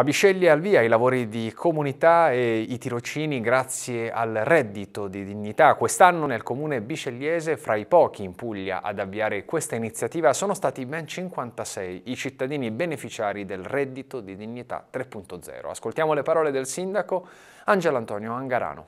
A Bisceglie al via i lavori di comunità e i tirocini grazie al reddito di dignità. Quest'anno nel comune biscegliese, fra i pochi in Puglia ad avviare questa iniziativa, sono stati ben 56 i cittadini beneficiari del reddito di dignità 3.0. Ascoltiamo le parole del sindaco Angelo Antonio Angarano.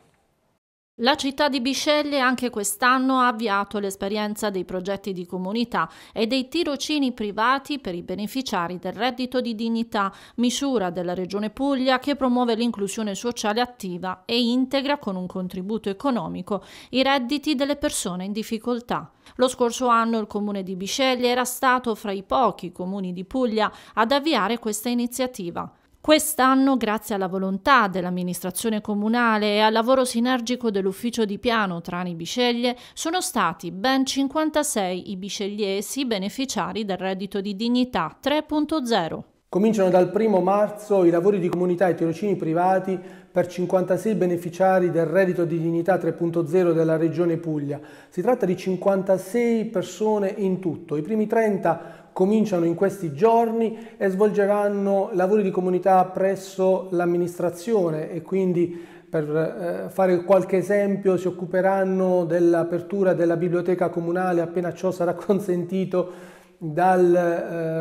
La città di Bisceglie anche quest'anno ha avviato l'esperienza dei progetti di comunità e dei tirocini privati per i beneficiari del reddito di dignità, misura della Regione Puglia che promuove l'inclusione sociale attiva e integra con un contributo economico i redditi delle persone in difficoltà. Lo scorso anno il comune di Bisceglie era stato fra i pochi comuni di Puglia ad avviare questa iniziativa. Quest'anno, grazie alla volontà dell'amministrazione comunale e al lavoro sinergico dell'ufficio di piano Trani Biceglie, sono stati ben 56 i bicegliesi beneficiari del reddito di dignità 3.0. Cominciano dal 1 marzo i lavori di comunità e tirocini privati per 56 beneficiari del reddito di dignità 3.0 della Regione Puglia. Si tratta di 56 persone in tutto. I primi 30 cominciano in questi giorni e svolgeranno lavori di comunità presso l'amministrazione e quindi per eh, fare qualche esempio si occuperanno dell'apertura della biblioteca comunale appena ciò sarà consentito dal,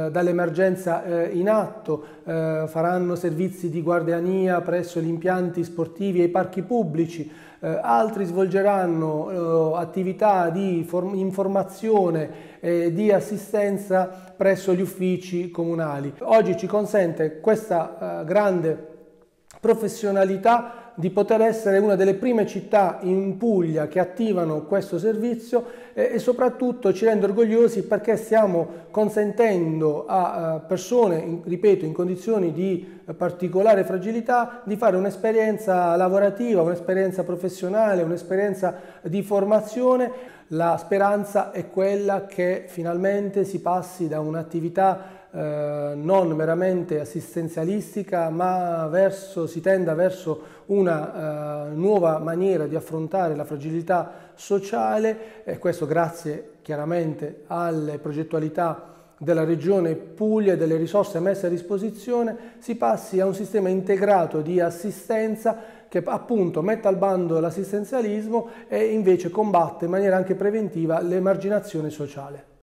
eh, dall'emergenza eh, in atto, eh, faranno servizi di guardiania presso gli impianti sportivi e i parchi pubblici, eh, altri svolgeranno eh, attività di informazione e di assistenza presso gli uffici comunali. Oggi ci consente questa eh, grande professionalità di poter essere una delle prime città in Puglia che attivano questo servizio eh, e soprattutto ci rende orgogliosi perché stiamo consentendo a eh, persone, ripeto, in condizioni di particolare fragilità, di fare un'esperienza lavorativa, un'esperienza professionale, un'esperienza di formazione. La speranza è quella che finalmente si passi da un'attività eh, non meramente assistenzialistica, ma verso, si tenda verso una eh, nuova maniera di affrontare la fragilità sociale e questo grazie chiaramente alle progettualità della regione Puglia e delle risorse messe a disposizione si passi a un sistema integrato di assistenza che appunto mette al bando l'assistenzialismo e invece combatte in maniera anche preventiva l'emarginazione sociale.